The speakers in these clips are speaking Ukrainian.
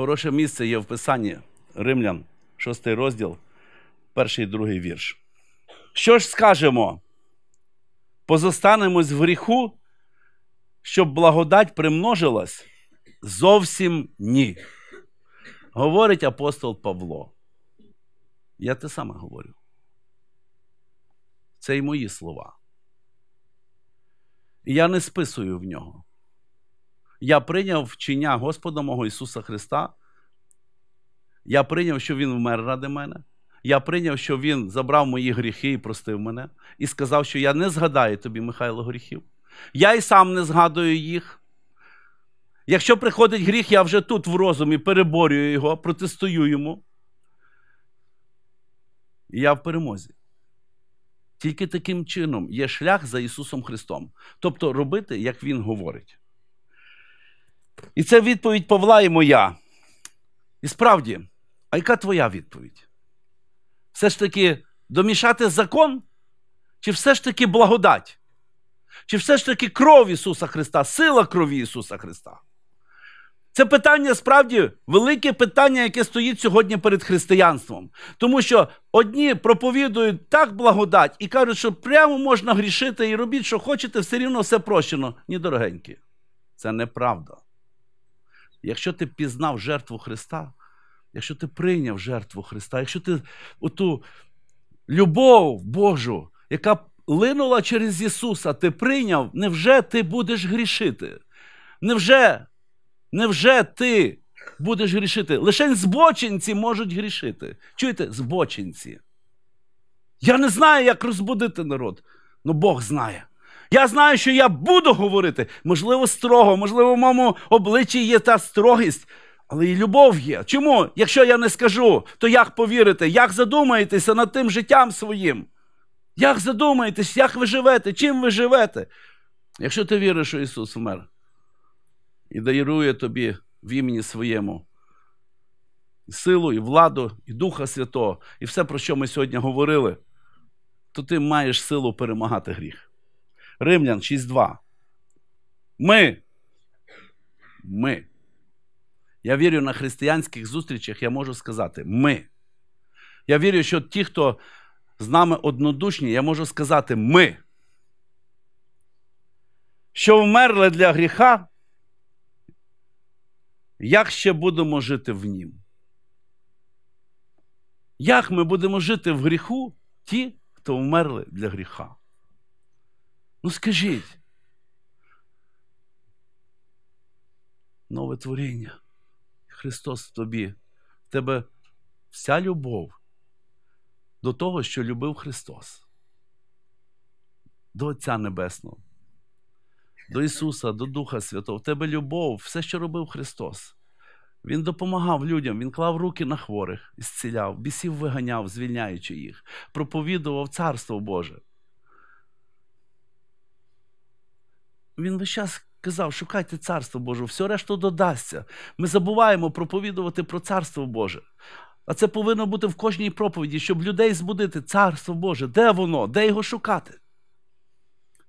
Хороше місце є в Писанні Римлян, 6 розділ, перший і другий вірш. Що ж скажемо? Позостанемось в гріху, щоб благодать примножилась? Зовсім ні. Говорить апостол Павло. Я те саме говорю. Це і мої слова. я не списую в нього. Я прийняв вчення Господа мого Ісуса Христа. Я прийняв, що Він вмер ради мене. Я прийняв, що Він забрав мої гріхи і простив мене, і сказав, що я не згадаю тобі, Михайло, гріхів. Я і сам не згадую їх. Якщо приходить гріх, я вже тут в розумі переборюю його, протестую йому. І я в перемозі. Тільки таким чином є шлях за Ісусом Христом. Тобто робити, як Він говорить. І це відповідь Павла і моя. І справді, а яка твоя відповідь? Все ж таки домішати закон? Чи все ж таки благодать? Чи все ж таки кров Ісуса Христа, сила крові Ісуса Христа? Це питання справді велике питання, яке стоїть сьогодні перед християнством. Тому що одні проповідують так благодать і кажуть, що прямо можна грішити і робіть, що хочете, все рівно все прощено. Ні, дорогенькі, це неправда. Якщо ти пізнав жертву Христа, якщо ти прийняв жертву Христа, якщо ти оту любов Божу, яка линула через Ісуса, ти прийняв, невже ти будеш грішити? Невже невже ти будеш грішити? Лишень збочинці можуть грішити. Чуєте, збочинці? Я не знаю, як розбудити народ, але Бог знає. Я знаю, що я буду говорити, можливо, строго, можливо, в моєму обличчі є та строгість, але і любов є. Чому? Якщо я не скажу, то як повірите, як задумаєтеся над тим життям своїм? Як задумаєтесь, як ви живете, чим ви живете? Якщо ти віриш, що Ісус вмер і дарує тобі в імені своєму і силу, і владу, і Духа Святого, і все, про що ми сьогодні говорили, то ти маєш силу перемагати гріх. Римлян 6.2. Ми. Ми. Я вірю на християнських зустрічах, я можу сказати ми. Я вірю, що ті, хто з нами однодушні, я можу сказати ми. Що вмерли для гріха, як ще будемо жити в нім? Як ми будемо жити в гріху ті, хто вмерли для гріха? Ну скажіть. Нове творіння. Христос в тобі. В тебе вся любов до того, що любив Христос. До Отця Небесного, до Ісуса, до Духа Святого. В тебе любов, все, що робив Христос. Він допомагав людям, Він клав руки на хворих, зціляв, бісів виганяв, звільняючи їх, проповідував Царство Боже. Він весь час казав: шукайте царство Боже, все решту додасться. Ми забуваємо проповідувати про царство Боже. А це повинно бути в кожній проповіді, щоб людей збудити. Царство Боже, де воно? Де його шукати?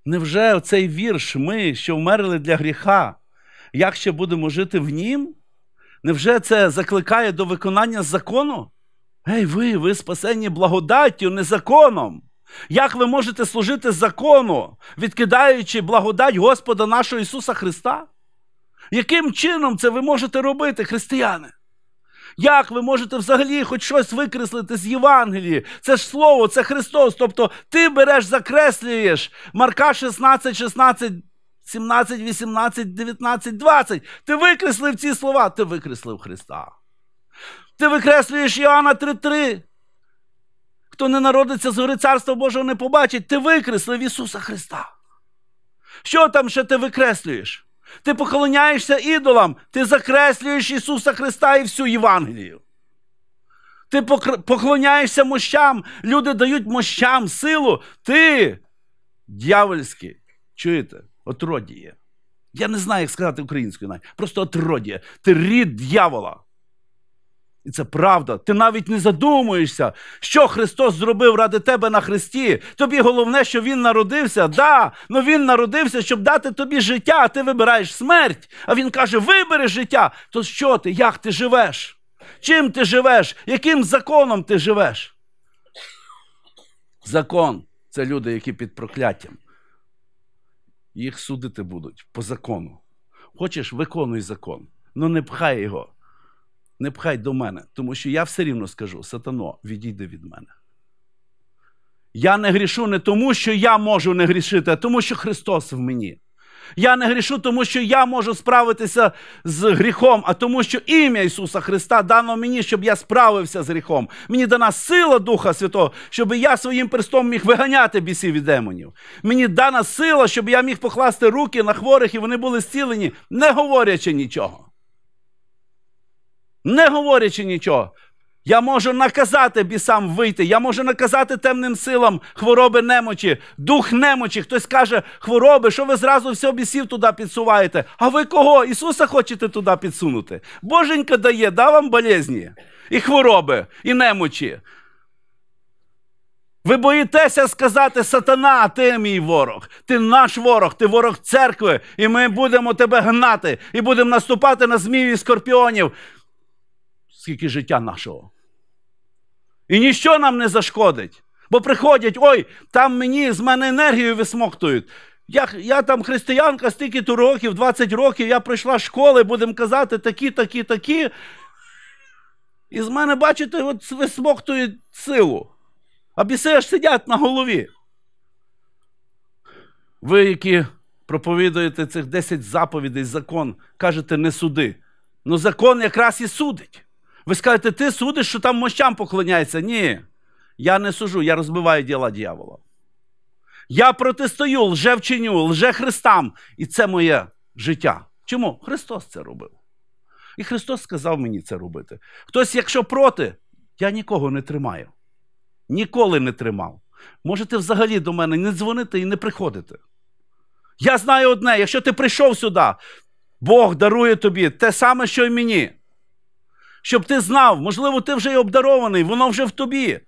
Невже цей вірш ми, що вмерли для гріха, як ще будемо жити в нім? Невже це закликає до виконання закону? Ей, ви, ви спасені благодаттю, не законом. Як ви можете служити закону, відкидаючи благодать Господа нашого Ісуса Христа? Яким чином це ви можете робити, християни? Як ви можете взагалі хоч щось викреслити з Євангелії? Це ж слово, це Христос. Тобто ти береш, закреслюєш Марка 16, 16, 17, 18, 19, 20. Ти викреслив ці слова, ти викреслив Христа. Ти викреслюєш Іоанна 3,3 хто не народиться з Гори Царства Божого не побачить, ти викреслив Ісуса Христа. Що там ще ти викреслюєш? Ти поклоняєшся ідолам, ти закреслюєш Ісуса Христа і всю Євангелію. Ти поклоняєшся мощам, люди дають мощам силу. Ти дявольський. чуєте, отродіє. Я не знаю, як сказати українською Просто отродіє. Ти рід дьявола. І це правда. Ти навіть не задумуєшся, що Христос зробив ради тебе на Христі. Тобі головне, що Він народився. Да, але Він народився, щоб дати тобі життя, а ти вибираєш смерть. А Він каже: вибери життя. То що ти? Як ти живеш? Чим ти живеш? Яким законом ти живеш? Закон це люди, які під прокляттям. Їх судити будуть по закону. Хочеш, виконуй закон, але не пхай його не пхай до мене, тому що я все рівно скажу: сатано, відійди від мене. Я не грішу не тому, що я можу не грішити, а тому, що Христос в мені. Я не грішу, тому що я можу справитися з гріхом, а тому, що ім'я Ісуса Христа дано мені, щоб я справився з гріхом. Мені дана сила Духа Святого, щоб я своїм перстом міг виганяти бісів і демонів. Мені дана сила, щоб я міг покласти руки на хворих і вони були зцілені, не говорячи нічого не говорячи нічого. Я можу наказати бісам вийти, я можу наказати темним силам хвороби немочі, дух немочі. Хтось каже, хвороби, що ви зразу все бісів туди підсуваєте. А ви кого? Ісуса хочете туди підсунути? Боженька дає, да вам болезні і хвороби, і немочі. Ви боїтеся сказати сатана, ти мій ворог, ти наш ворог, ти ворог церкви, і ми будемо тебе гнати, і будемо наступати на змію і скорпіонів скільки життя нашого. І ніщо нам не зашкодить. Бо приходять, ой, там мені з мене енергію висмоктують. Я я там християнка стільки то років, 20 років, я пройшла школи, будемо казати, такі, такі, такі. І з мене, бачите, от висмоктують силу. А біси аж сидять на голові. Ви, які проповідуєте цих 10 заповідей, закон, кажете, не суди. Ну закон якраз і судить. Ви скажете, ти судиш, що там мощам поклоняється. Ні, я не сужу, я розбиваю діла дьявола. Я протистою, лже вченю, лже Христам. І це моє життя. Чому? Христос це робив. І Христос сказав мені це робити. Хтось, якщо проти, я нікого не тримаю. Ніколи не тримав. Можете взагалі до мене не дзвонити і не приходити. Я знаю одне: якщо ти прийшов сюди, Бог дарує тобі те саме, що й мені щоб ти знав, можливо, ти вже й обдарований, воно вже в тобі.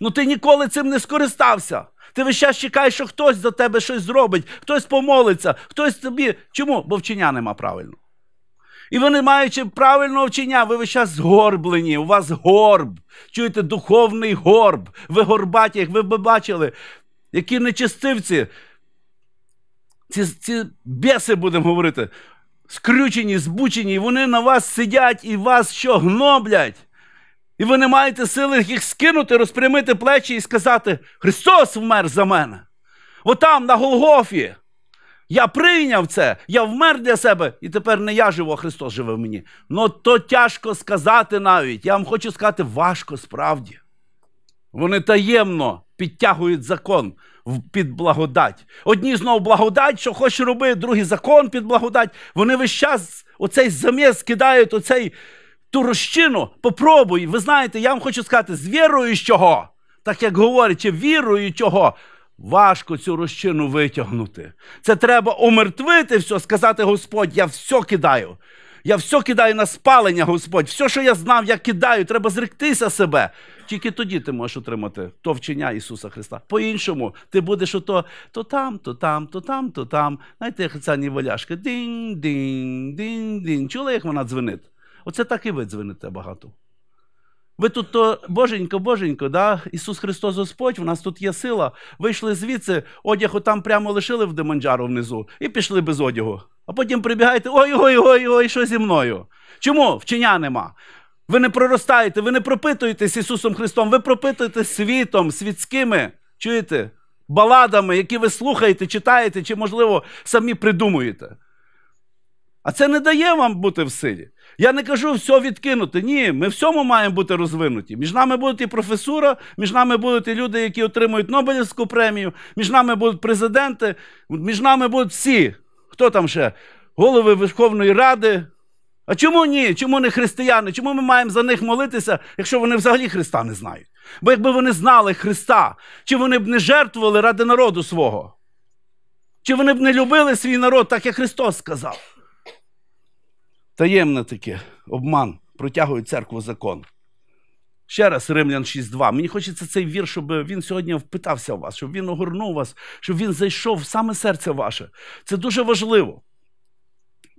Ну ти ніколи цим не скористався. Ти весь час чекаєш, що хтось за тебе щось зробить, хтось помолиться, хтось тобі. Чому? Бо вчення нема правильно. І ви не маючи правильного вчення, ви весь час згорблені, у вас горб. Чуєте, духовний горб. Ви горбаті, як ви б бачили, які нечистивці. Ці ці беси, будемо говорити, скрючені, збучені, і вони на вас сидять і вас що гноблять. І ви не маєте сили їх скинути, розпрямити плечі і сказати: Христос вмер за мене. Отам, на Голгофі. Я прийняв це, я вмер для себе, і тепер не я живу, а Христос живе в мені. Ну то тяжко сказати навіть. Я вам хочу сказати, важко справді. Вони таємно підтягують закон під благодать. Одні знову благодать, що хоч роби, другі закон під благодать. Вони весь час оцей заміс кидають, оцей ту розчину. Попробуй. Ви знаєте, я вам хочу сказати, з віруючого, так як говорять, віруючого. Важко цю розчину витягнути. Це треба умертвити все, сказати Господь, я все кидаю. Я все кидаю на спалення, Господь. Все, що я знав, я кидаю. Треба зректися себе. Тільки тоді ти можеш отримати то вчення Ісуса Христа. По-іншому, ти будеш ото то там, то там, то там, то там. Знаєте, як ця нівеляшка. Дінь, дин дин дин Чули, як вона дзвенить? Оце так і ви дзвените багато. Ви тут то боженько, боженько, да? Ісус Христос Господь, у нас тут є сила. Вийшли звідси, одяг отам прямо лишили в Деманджару внизу і пішли без одягу а потім прибігаєте, ой-ой-ой, ой, що зі мною? Чому вчення нема? Ви не проростаєте, ви не пропитуєтесь Ісусом Христом, ви пропитуєтесь світом, світськими, чуєте, баладами, які ви слухаєте, читаєте чи, можливо, самі придумуєте. А це не дає вам бути в силі. Я не кажу все відкинути. Ні, ми всьому маємо бути розвинуті. Між нами будуть і професура, між нами будуть і люди, які отримують Нобелівську премію, між нами будуть президенти, між нами будуть всі. Хто там ще? Голови Верховної Ради. А чому ні? Чому не християни? Чому ми маємо за них молитися, якщо вони взагалі Христа не знають? Бо якби вони знали Христа, чи вони б не жертвували ради народу свого? Чи вони б не любили свій народ, так як Христос сказав? Таємне таке обман протягує церкву закон. Ще раз Римлян 6.2. Мені хочеться цей вір, щоб він сьогодні впитався в вас, щоб він огорнув вас, щоб він зайшов в саме серце ваше. Це дуже важливо.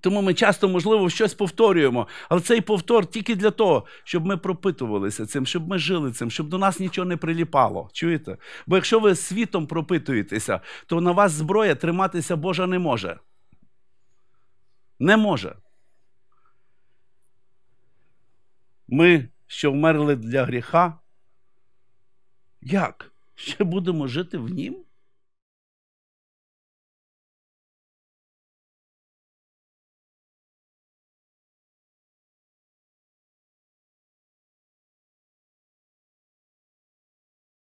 Тому ми часто, можливо, щось повторюємо, але цей повтор тільки для того, щоб ми пропитувалися цим, щоб ми жили цим, щоб до нас нічого не приліпало. Чуєте? Бо якщо ви світом пропитуєтеся, то на вас зброя триматися Божа не може. Не може. Ми що вмерли для гріха? Як? Ще будемо жити в нім?